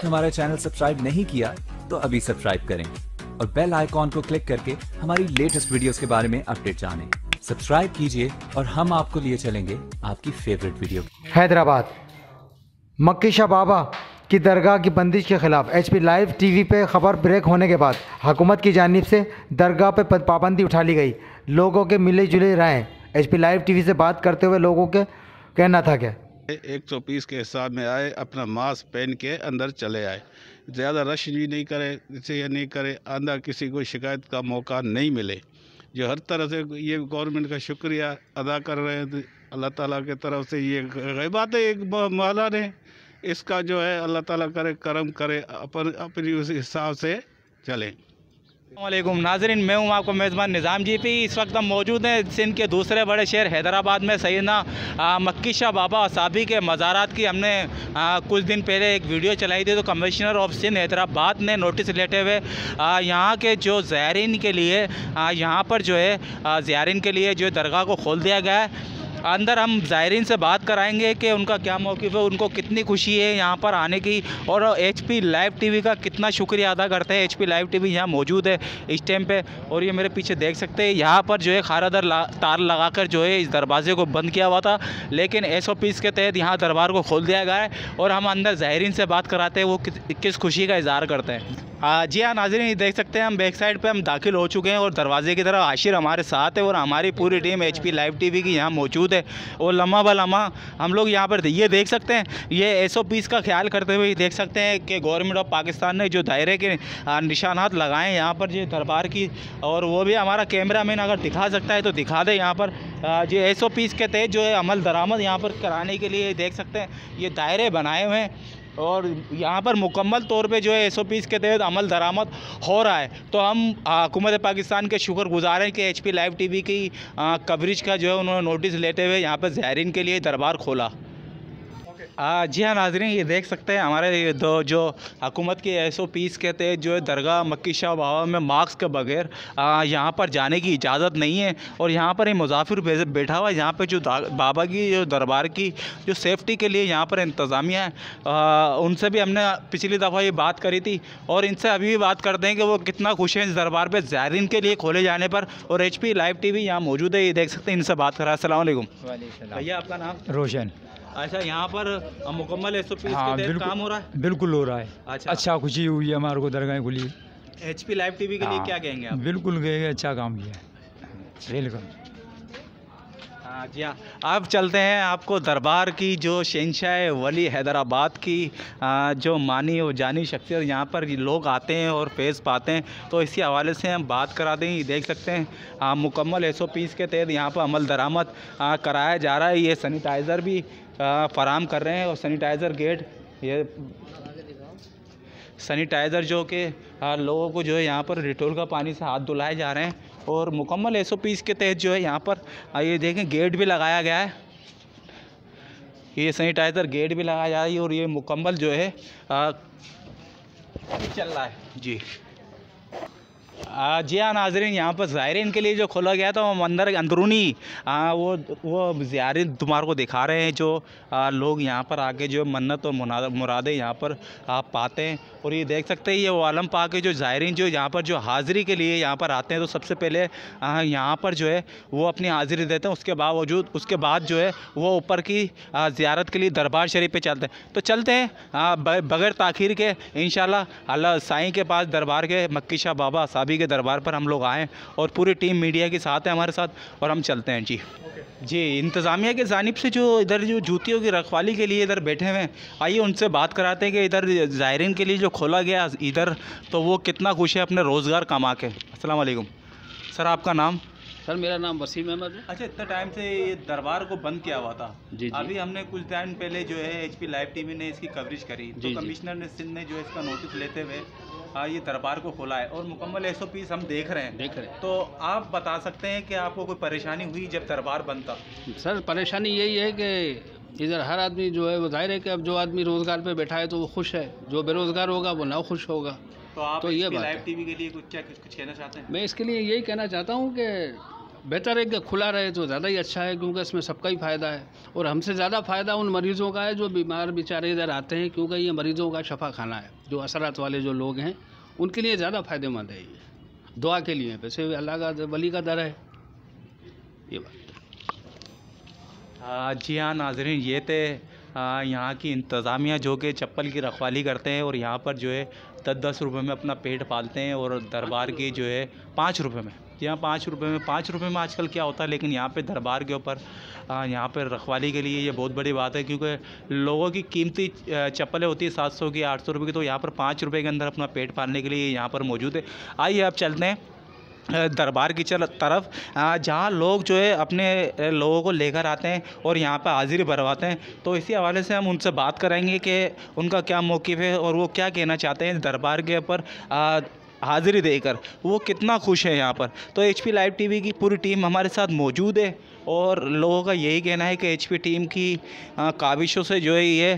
तक हमारा channel subscribe नहीं किया तो अभी सब्सक्राइब करें और बेल आइकॉन को क्लिक करके हमारी लेटेस्ट वीडियोस के बारे में अपडेट जानें। सब्सक्राइब कीजिए और हम आपको लिए चलेंगे आपकी फेवरेट वीडियो हैदराबाद मक्की शाह बाबा की दरगाह की बंदिश के खिलाफ एच पी लाइव टी पे खबर ब्रेक होने के बाद हुकूमत की जानब से दरगाह पर पाबंदी उठा ली गई लोगों के मिले जुले राय एच पी लाइव टी से बात करते हुए लोगों के कहना था क्या एक सौ पीस के हिसाब में आए अपना मास्क पहन के अंदर चले आए ज़्यादा रश भी नहीं करे इसे नहीं करे आंदा किसी को शिकायत का मौका नहीं मिले जो हर तरह से ये गवर्नमेंट का शुक्रिया अदा कर रहे हैं तो अल्लाह ताला के तरफ से ये गैबात है एक माला ने इसका जो है अल्लाह ताला करे करम करे अपन अपनी उस हिसाब से चलें अल्लाम नाजरन मैं हूँ आपको मेज़बान निज़ाम जी पी इस वक्त हम मौजूद हैं सिंध के दूसरे बड़े शहर हैदराबाद में सैदना मक्की शाह बाबा साबी के मज़ारात की हमने आ, कुछ दिन पहले एक वीडियो चलाई थी तो कमिश्नर ऑफ सिंध हैदराबाद ने नोटिस लेते हुए यहाँ के जो ज़ायरीन के लिए यहाँ पर जो है ज़ायरीन के लिए जो दरगाह को खोल दिया गया है अंदर हम ज़ायरीन से बात कराएंगे कि उनका क्या मौक़ है उनको कितनी खुशी है यहाँ पर आने की और एच पी लाइव टी का कितना शुक्रिया अदा करते हैं H P live T V यहाँ मौजूद है इस टाइम पर और ये मेरे पीछे देख सकते हैं यहाँ पर जो है खारादर तार लगाकर जो है इस दरवाजे को बंद किया हुआ था लेकिन एस ओ पी के तहत यहाँ दरबार को खोल दिया गया है और हम अंदर ज़ायरीन से बात कराते हैं वो किस खुशी का इजहार करते हैं जी हाँ नहीं देख सकते हैं हम बैक साइड पे हम दाखिल हो चुके हैं और दरवाजे की तरफ आशिर हमारे साथ है और हमारी पूरी team H P live T V की यहाँ मौजूद है और लम्हा ब लम्हा हम लोग यहाँ पर ये देख सकते हैं ये एस ओ पीज़ का ख्याल करते हुए देख सकते हैं कि गवर्नमेंट ऑफ पाकिस्तान ने जो दायरे के निशानात लगाए हैं यहाँ पर जो दरबार की और वो भी हमारा कैमरा मैन अगर दिखा सकता है तो दिखा दे यहाँ पर जो एस ओ पीज़ के तहत जो है अमल दरामद यहाँ पर कराने के लिए देख सकते हैं ये दायरे बनाए हुए हैं और यहाँ पर मुकम्मल तौर पे जो है एस ओ पीज़ के तहत अमल दरामद हो रहा है तो हम हुकूमत पाकिस्तान के शुक्र गुजार हैं कि H P live T V की कवरेज का जो है उन्होंने नोटिस लेते हुए यहाँ पर ज़ायरीन के लिए दरबार खोला आ, जी हाँ नाजरीन ये देख सकते हैं हमारे दो जो हकूमत के एस ओ पीस के थे जो दरगाह मक्की शाह बाबा में मास्क के बगैर यहाँ पर जाने की इजाज़त नहीं है और यहाँ पर ये मुजाफिर बैठा हुआ है यहाँ पर जो बाबा की जो दरबार की जो सेफ्टी के लिए यहाँ पर इंतज़ामिया है आ, उनसे भी हमने पिछली दफ़ा ये बात करी थी और इनसे अभी भी बात करते हैं कि वो कितना खुश हैं इस दरबार पर ज़ायरीन के लिए खोले जाने पर और H P live T V यहाँ मौजूद है ये देख सकते हैं इनसे बात करा असल भैया आपका नाम रोशन अच्छा यहाँ पर मुकम्मल एस ओ पी काम हो रहा है बिल्कुल हो रहा है अच्छा अच्छा खुशी हुई है हमारे को दरगाह खुली एच पी लाइव टीवी के लिए हाँ। क्या कहेंगे बिल्कुल कहेंगे अच्छा काम किया वेलकम जी हाँ अब चलते हैं आपको दरबार की जो शहनशाह वली हैदराबाद की जो मानी और जानी शख्सियत यहाँ पर लोग आते हैं और फेस पाते हैं तो इसी हवाले से हम बात करा दें ये देख सकते हैं आ, मुकम्मल एस ओ पीस के तहत यहाँ पर अमल दरामद कराया जा रहा है ये सैनिटाइज़र भी फराम कर रहे हैं और सैनिटाइज़र गेट ये सैनिटाइज़र जो कि लोगों को जो है यहाँ पर रिटोल का पानी से हाथ धुलाए जा रहे हैं और मुकम्मल एस ओ के तहत जो है यहाँ पर ये देखें गेट भी लगाया गया है ये सैनिटाइज़र गेट भी लगाया जा रही है और ये मुकम्मल जो है आ, चल रहा है जी जी हाँ नाजरीन यहाँ पर ज़ायरीन के लिए जो खोला गया था वो अंदर अंदरूनी आ, वो वो ज़ायरीन तुम्हार को दिखा रहे हैं जो आ, लोग यहाँ पर आके जो मन्नत और मुरादें यहाँ पर आप पाते हैं और ये देख सकते हैं ये वो आलम पा के जो ज़ायरीन जो यहाँ पर जो हाज़िरी के लिए यहाँ पर आते हैं तो सबसे पहले यहाँ पर जो है वो अपनी हाज़िरी देते हैं उसके बावजूद उसके बाद जो है वो ऊपर की ज़्यारत के लिए दरबार शरीफ पर चलते हैं तो चलते हैं बगैर ताखिर के इन अल्लाह साई के पास दरबार के मक्की शाह बाबा साबी के दरबार पर हम लोग आएँ और पूरी टीम मीडिया के साथ है हमारे साथ और हम चलते हैं जी जी इंतज़ामिया के जानब से जो इधर जो जूतियों की रखवाली के लिए इधर बैठे हुए हैं आइए उनसे बात कराते हैं कि इधर ज़ायरीन के लिए जो खोला गया इधर तो वो कितना खुश है अपने रोज़गार कमा के असलम सर आपका नाम सर मेरा नाम वसीम अहमद है अच्छा इतना टाइम से ये दरबार को बंद किया हुआ था जी जी अभी हमने कुछ टाइम पहले जो है एच पी लाइव टीवी ने इसकी कवरेज करी तो कमिश्नर ने सिंह ने जो है इसका नोटिस लेते हुए हाँ ये दरबार को खोला है और मुकम्मल एस हम देख रहे हैं देख रहे हैं तो आप बता सकते हैं कि आपको कोई परेशानी हुई जब दरबार बंद था सर परेशानी यही है कि इधर हर आदमी जो है वो जाहिर है कि अब जो आदमी रोज़गार पर बैठा है तो वो खुश है जो बेरोज़गार होगा वो ना खुश होगा तो आप तो ये बात लाइव टीवी के लिए कुछ क्या कुछ कुछ कहना चाहते हैं मैं इसके लिए यही कहना चाहता हूँ कि बेहतर है कि खुला रहे तो ज़्यादा ही अच्छा है क्योंकि इसमें सबका ही फ़ायदा है और हमसे ज़्यादा फ़ायदा उन मरीज़ों का है जो बीमार बेचारे इधर आते हैं क्योंकि ये मरीज़ों का शफा खाना है जो असरात वाले जो लोग हैं उनके लिए ज़्यादा फ़ायदेमंद है ये दुआ के लिए वैसे अल्लाह का वली का दर है ये बात जी हाँ नाजरीन ये थे यहाँ की इंतज़ामिया जो कि चप्पल की रखवाली करते हैं और यहाँ पर जो है दस दस रुपये में अपना पेट पालते हैं और दरबार की जो है पाँच रुपये में यहाँ पाँच रुपये में पाँच रुपये में आजकल क्या होता है लेकिन यहाँ पे दरबार के ऊपर यहाँ पे रखवाली के लिए ये बहुत बड़ी बात है क्योंकि लोगों की कीमती चप्पलें होती है सात सौ की आठ सौ रुपये की तो यहाँ पर पाँच रुपये के अंदर अपना पेट पालने के लिए यहाँ पर मौजूद है आइए आप चलते हैं दरबार की चल तरफ जहाँ लोग जो है अपने लोगों को लेकर आते हैं और यहाँ पर हाज़िरी भरवाते हैं तो इसी हवाले से हम उनसे बात करेंगे कि उनका क्या मौक़ है और वो क्या कहना चाहते हैं दरबार के ऊपर हाज़िरी देकर वो कितना खुश है यहाँ पर तो एच पी लाइव टीवी की पूरी टीम हमारे साथ मौजूद है और लोगों का यही कहना है कि एचपी टीम की काविशों से जो है ये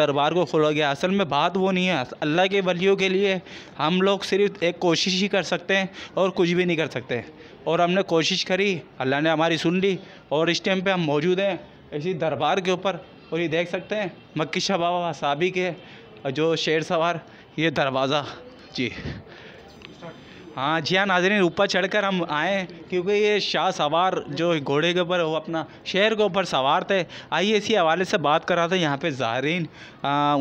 दरबार को खोला गया असल में बात वो नहीं है अल्लाह के वलियों के लिए हम लोग सिर्फ एक कोशिश ही कर सकते हैं और कुछ भी नहीं कर सकते और हमने कोशिश करी अल्लाह ने हमारी सुन ली और इस टाइम पर हम मौजूद हैं इसी दरबार के ऊपर और ये देख सकते हैं मक्की शबाबा बाबा साबी के जो शेर सवार ये दरवाज़ा जी हाँ जी हाँ नाजरीन ऊपर चढ़कर हम आए क्योंकि ये शाह सवार जो घोड़े के ऊपर वो अपना शहर के ऊपर सवार थे आइए इसी हवाले से बात कर रहा था यहाँ पे ज़ाहरीन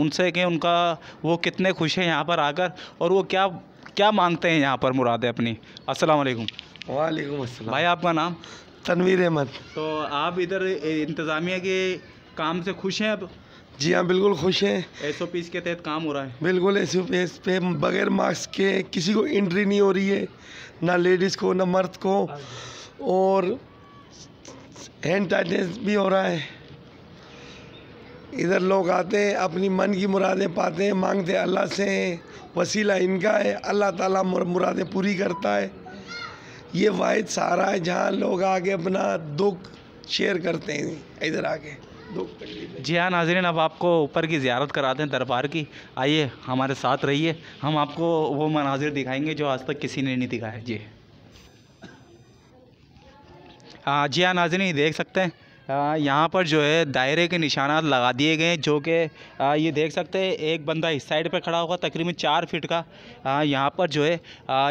उनसे कि उनका वो कितने खुश हैं यहाँ पर आकर और वो क्या क्या मांगते हैं यहाँ पर मुरादें अपनी अस्सलाम वालेकुम वालेकुम अस्सलाम भाई आपका नाम तनवीर अहमद तो आप इधर इंतज़ामिया के काम से खुश हैं अब जी हाँ बिल्कुल खुश हैं एस ओ पी के तहत काम हो रहा है बिल्कुल एस ओ पी पे बगैर मास्क के किसी को एंट्री नहीं हो रही है ना लेडीज़ को ना मर्द को और हैंड टाइटनेस भी हो रहा है इधर लोग आते हैं अपनी मन की मुरादें पाते हैं मांगते हैं अल्लाह से वसीला इनका है अल्लाह ताला मुरादें पूरी करता है ये वाहिद सहारा है जहाँ लोग आगे अपना दुख शेयर करते हैं इधर आके जी हाँ नाजरीन अब आपको ऊपर की ज्यारत कराते हैं दरबार की आइए हमारे साथ रहिए हम आपको वो मनाजिर दिखाएंगे जो आज तक किसी ने नहीं दिखाया जी हाँ जी हाँ नाजरीन देख सकते हैं यहाँ पर जो है दायरे के निशाना लगा दिए गए जो कि ये देख सकते हैं एक बंदा इस साइड पर खड़ा होगा तकरीबन चार फीट का यहाँ पर जो है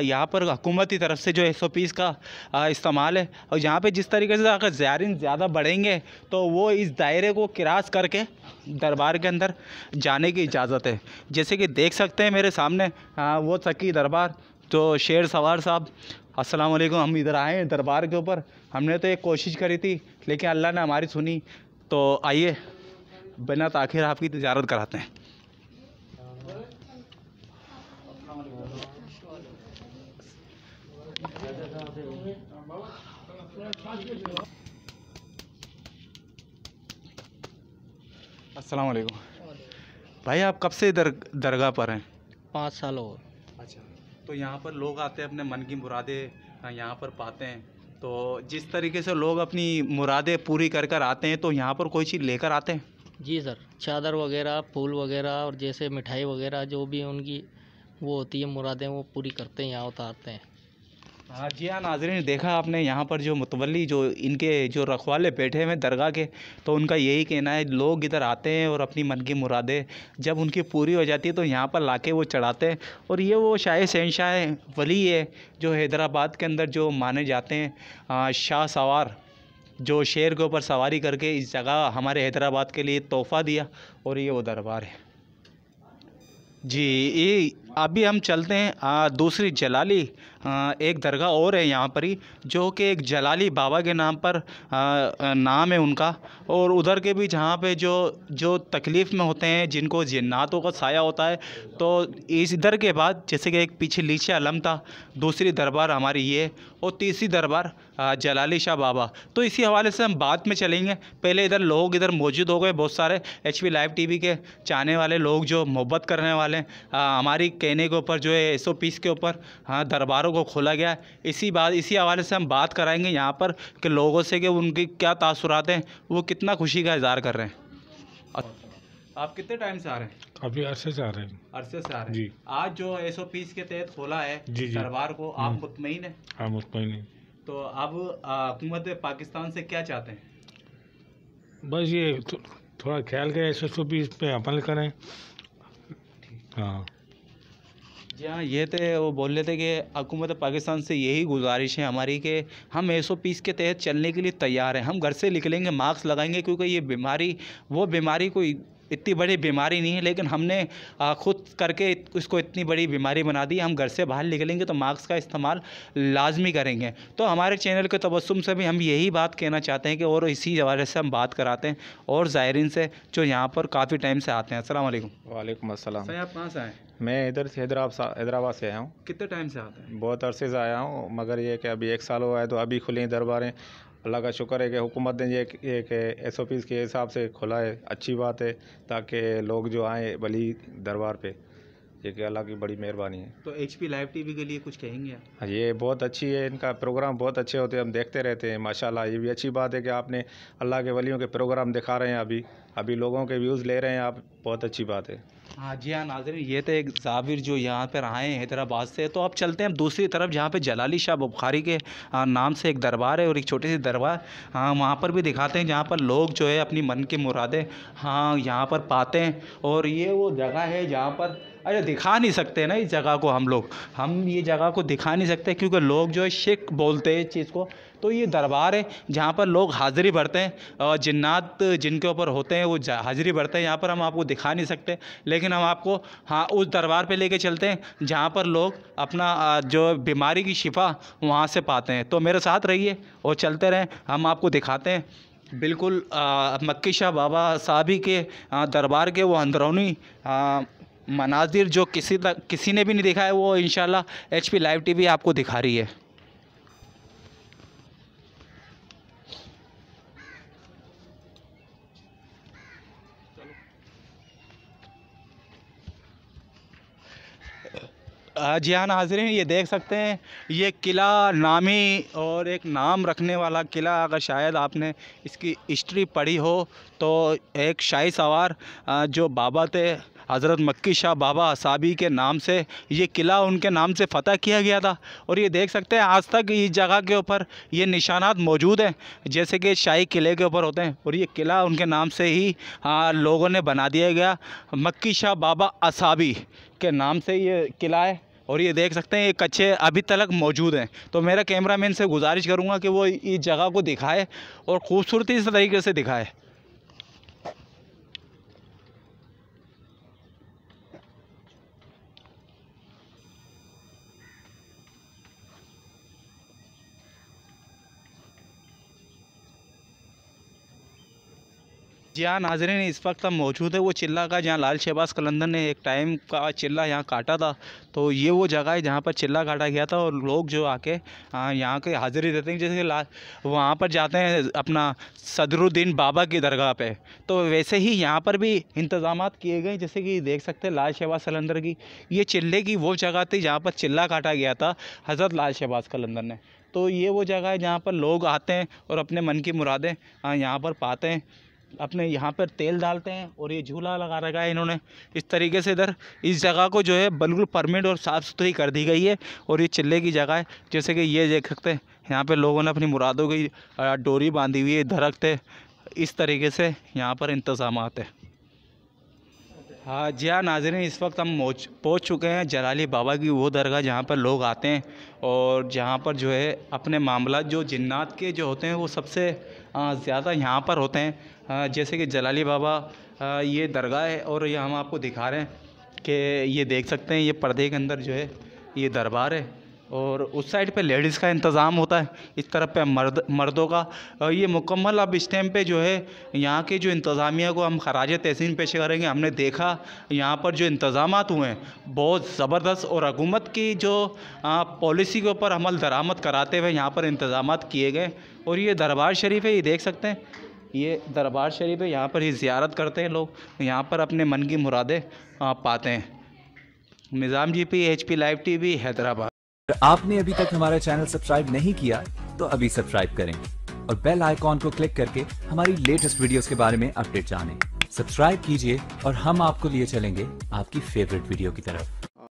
यहाँ पर हुकूमत की तरफ से जो एस ओ पीज़ का इस्तेमाल है और यहाँ पर जिस तरीके से अगर ज़ायरीन ज़्यादा बढ़ेंगे तो वो इस दायरे को क्रॉस करके दरबार के अंदर जाने की इजाज़त है जैसे कि देख सकते हैं मेरे सामने वो सकी दरबार तो शेर सवार साहब अस्सलाम वालेकुम हम इधर आए हैं दरबार के ऊपर हमने तो एक कोशिश करी थी लेकिन अल्लाह ने हमारी सुनी तो आइए बिना ताखिर आपकी तजारत कराते हैं अस्सलाम वालेकुम भाई आप कब से दर दरगाह पर हैं पाँच साल और अच्छा तो यहाँ पर लोग आते हैं अपने मन की मुरादें यहाँ पर पाते हैं तो जिस तरीके से लोग अपनी मुरादें पूरी कर कर आते हैं तो यहाँ पर कोई चीज़ लेकर आते हैं जी सर चादर वगैरह फूल वगैरह और जैसे मिठाई वगैरह जो भी उनकी वो होती है मुरादें वो पूरी करते हैं यहाँ उतारते हैं हाँ जी हाँ नाजरीन देखा आपने यहाँ पर जो मुतवली जो इनके जो रखवाले बैठे हुए दरगाह के तो उनका यही कहना है लोग इधर आते हैं और अपनी मन की मुरादें जब उनकी पूरी हो जाती है तो यहाँ पर लाके वो चढ़ाते हैं और ये वो शाह शहनशाह वली है जो हैदराबाद के अंदर जो माने जाते हैं शाह सवार जो शेर के ऊपर सवारी करके इस जगह हमारे हैदराबाद के लिए तोहफ़ा दिया और ये वो दरबार है जी ये अभी हम चलते हैं आ, दूसरी जलाली एक दरगाह और है यहाँ पर ही जो कि एक जलाली बाबा के नाम पर नाम है उनका और उधर के भी जहाँ पे जो जो तकलीफ़ में होते हैं जिनको जिन्नातों का साया होता है तो इस इधर के बाद जैसे कि एक पीछे लीचे आलम था दूसरी दरबार हमारी ये और तीसरी दरबार जलाली शाह बाबा तो इसी हवाले से हम बाद में चलेंगे पहले इधर लोग इधर मौजूद हो गए बहुत सारे एच लाइव टी के चाहने वाले लोग जो मोहब्बत करने वाले हमारी कहने के ऊपर जो है एस के ऊपर हाँ दरबारों को को खोला गया इसी बात इसी हवाले से हम बात कराएंगे यहाँ पर कि लोगों से कि उनकी क्या तासुरात हैं वो कितना खुशी का इजहार कर रहे हैं आप कितने टाइम से आ रहे हैं काफ़ी अरसे से आ रहे हैं अरसे से आ रहे हैं आज जो एस ओ पीस के तहत खोला है दरबार को आप हम्म। मुतमिन है हाँ मुतमिन है तो अब हुकूमत पाकिस्तान से क्या चाहते हैं बस ये थोड़ा ख्याल करें एस एस ओ पीस पर अमल करें हाँ जी हाँ ये थे तो वो बोल रहे थे कि हुकूमत पाकिस्तान से यही गुजारिश है हमारी कि हम एस ओ पीस के तहत चलने के लिए तैयार हैं हम घर से निकलेंगे मास्क लगाएंगे क्योंकि ये बीमारी वो बीमारी कोई इतनी बड़ी बीमारी नहीं है लेकिन हमने ख़ुद करके इसको इतनी बड़ी बीमारी बना दी हम घर से बाहर निकलेंगे तो मास्क का इस्तेमाल लाजमी करेंगे तो हमारे चैनल के तबसम से भी हम यही बात कहना चाहते हैं कि और इसी हवाले से हम बात कराते हैं और ज़ायरीन से जो यहाँ पर काफ़ी टाइम से आते हैं असल वालेकुम सर आप कहाँ से आएँ मैं इधर से हैदराबाद से आया हूँ कितने टाइम से आते हैं बहुत अरसे से आया हूँ मगर ये कि अभी एक साल हुआ है तो अभी खुले दरबारें अल्लाह का शुक्र है कि हुकूमत ने ये एक एस ओ पी के हिसाब से खुला है अच्छी बात है ताकि लोग जो आए बली दरबार पे ये कि अल्लाह की बड़ी मेहरबानी है तो एच पी लाइव वी के लिए कुछ कहेंगे आप हाँ ये बहुत अच्छी है इनका प्रोग्राम बहुत अच्छे होते हैं हम देखते रहते हैं माशाल्लाह ये भी अच्छी बात है कि आपने अल्लाह के वलियों के प्रोग्राम दिखा रहे हैं अभी अभी लोगों के व्यूज़ ले रहे हैं आप बहुत अच्छी बात है हाँ जी हाँ नाजर ये थे तो एक जाविर जो यहाँ पर आए हैं हैदराबाद से तो अब चलते हैं दूसरी तरफ जहाँ पे जलाली शाह बुखारी के नाम से एक दरबार है और एक छोटी सी दरबार हाँ वहाँ पर भी दिखाते हैं जहाँ पर लोग जो है अपनी मन की मुरादें हाँ यहाँ पर पाते हैं और ये वो जगह है जहाँ पर अरे दिखा नहीं सकते ना इस जगह को हम लोग हम ये जगह को दिखा नहीं सकते क्योंकि लोग जो है शिक बोलते हैं इस चीज़ को तो ये दरबार है जहाँ पर लोग हाज़िरी भरते हैं और जिन्नात जिनके ऊपर होते हैं वो हाज़िरी भरते हैं यहाँ पर हम आपको दिखा नहीं सकते लेकिन हम आपको हाँ उस दरबार पर लेके चलते हैं जहाँ पर लोग अपना जो बीमारी की शिफा वहाँ से पाते हैं तो मेरे साथ रहिए और चलते रहें हम आपको दिखाते हैं बिल्कुल मक्की शाह बाबा साहब के दरबार के वो अंदरूनी मनाजिर जो किसी तक किसी ने भी नहीं देखा है वो इन एच पी लाइव टीवी आपको दिखा रही है जी हाँ नाजरीन ये देख सकते हैं ये किला नामी और एक नाम रखने वाला किला अगर शायद आपने इसकी हिस्ट्री पढ़ी हो तो एक शाही सवार जो बाबा थे हज़रत मक्की शाह बाबा साबी के नाम से ये किला उनके नाम से फ़तह किया गया था और ये देख सकते हैं आज तक इस जगह के ऊपर ये निशानात मौजूद हैं जैसे कि शाही किले के ऊपर होते हैं और ये किला उनके नाम से ही आ, लोगों ने बना दिया गया मक्की शाह बाबा असाबी के नाम से ये किला है और ये देख सकते हैं ये कच्चे अभी तक मौजूद हैं तो मेरा कैमरा मैन से गुजारिश करूँगा कि वो इस जगह को दिखाए और ख़ूबसूरती से तरीके से दिखाए जहाँ नाजरीन इस वक्त हम मौजूद है वो चिल्ला का जहाँ लाल शहबाज कलंदर ने एक टाइम का चिल्ला यहाँ काटा था तो ये वो जगह है जहाँ पर चिल्ला काटा गया था और लोग जो आके यहाँ के हाजिरी देते हैं जैसे लाल वहाँ पर जाते हैं अपना सदरुद्दीन बाबा की दरगाह पे तो वैसे ही यहाँ पर भी इंतजाम किए गए जैसे कि देख सकते हैं लाल शहबाज कलंदर की ये चिल्ले की वो जगह थी जहाँ पर चिल्ला काटा गया था हज़रत लाल शहबाज कलंदर ने तो ये वो जगह है जहाँ पर लोग आते हैं और अपने मन की मुरादें यहाँ पर पाते हैं अपने यहाँ पर तेल डालते हैं और ये झूला लगा रखा है इन्होंने इस तरीके से इधर इस जगह को जो है बिल्कुल परमिट और साफ़ सुथरी कर दी गई है और ये चिल्ले की जगह है जैसे कि ये देख सकते हैं यहाँ पर लोगों ने अपनी मुरादों की डोरी बांधी हुई है दरख्त है इस तरीके से यहाँ पर इंतज़ाम है हाँ जी हाँ नाजरन इस वक्त हम पहुँच चुके हैं जलाली बाबा की वो दरगाह जहाँ पर लोग आते हैं और जहाँ पर जो है अपने मामला जो जिन्नात के जो होते हैं वो सबसे ज़्यादा यहाँ पर होते हैं जैसे कि जलाली बाबा ये दरगाह है और ये हम आपको दिखा रहे हैं कि ये देख सकते हैं ये पर्दे के अंदर जो है ये दरबार है और उस साइड पे लेडीज़ का इंतज़ाम होता है इस तरफ पे मर्द मर्दों का ये मुकम्मल अब इस टाइम पे जो है यहाँ के जो इंतज़ामिया को हम खराज तहसीन पेश करेंगे हमने देखा यहाँ पर जो इंतज़ाम हुए हैं बहुत ज़बरदस्त और हकूमत की जो पॉलिसी के ऊपर अमल दरामद कराते हुए यहाँ पर इंतज़ाम किए गए और ये दरबार शरीफ है ये देख सकते हैं ये दरबार शरीफ है यहाँ पर ही ज़्यारत करते हैं लोग यहाँ पर अपने मन की मुरादें पाते हैं Nizam ji P H P live T V Hyderabad आपने अभी तक हमारा चैनल सब्सक्राइब नहीं किया तो अभी सब्सक्राइब करें और बेल आइकॉन को क्लिक करके हमारी लेटेस्ट वीडियोस के बारे में अपडेट जानें। सब्सक्राइब कीजिए और हम आपको लिए चलेंगे आपकी फेवरेट वीडियो की तरफ